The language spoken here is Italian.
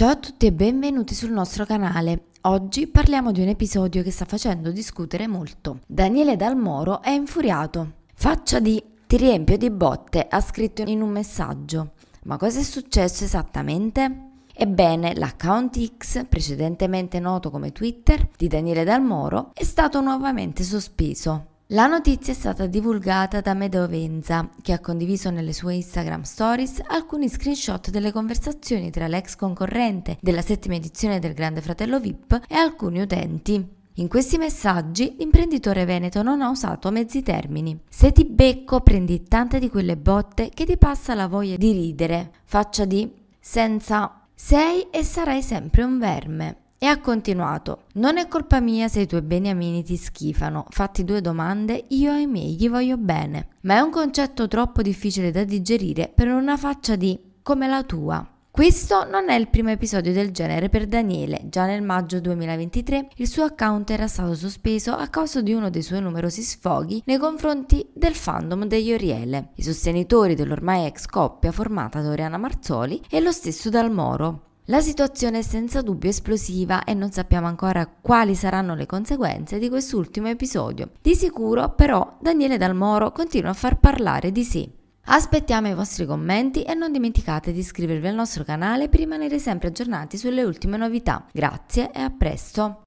Ciao a tutti e benvenuti sul nostro canale. Oggi parliamo di un episodio che sta facendo discutere molto. Daniele Dalmoro è infuriato. Faccia di ti riempio di botte, ha scritto in un messaggio. Ma cosa è successo esattamente? Ebbene, l'account X, precedentemente noto come Twitter, di Daniele Dalmoro, è stato nuovamente sospeso. La notizia è stata divulgata da Medovenza, che ha condiviso nelle sue Instagram stories alcuni screenshot delle conversazioni tra l'ex concorrente della settima edizione del Grande Fratello VIP e alcuni utenti. In questi messaggi l'imprenditore veneto non ha usato mezzi termini. Se ti becco prendi tante di quelle botte che ti passa la voglia di ridere, faccia di senza sei e sarai sempre un verme. E ha continuato: Non è colpa mia se i tuoi beniamini ti schifano. Fatti due domande, io ai miei gli voglio bene. Ma è un concetto troppo difficile da digerire per una faccia di come la tua. Questo non è il primo episodio del genere per Daniele. Già nel maggio 2023 il suo account era stato sospeso a causa di uno dei suoi numerosi sfoghi nei confronti del fandom degli Oriele, i sostenitori dell'ormai ex coppia formata da Oriana Marzoli e lo stesso Dal Moro. La situazione è senza dubbio esplosiva e non sappiamo ancora quali saranno le conseguenze di quest'ultimo episodio. Di sicuro però Daniele Dalmoro continua a far parlare di sé. Aspettiamo i vostri commenti e non dimenticate di iscrivervi al nostro canale per rimanere sempre aggiornati sulle ultime novità. Grazie e a presto!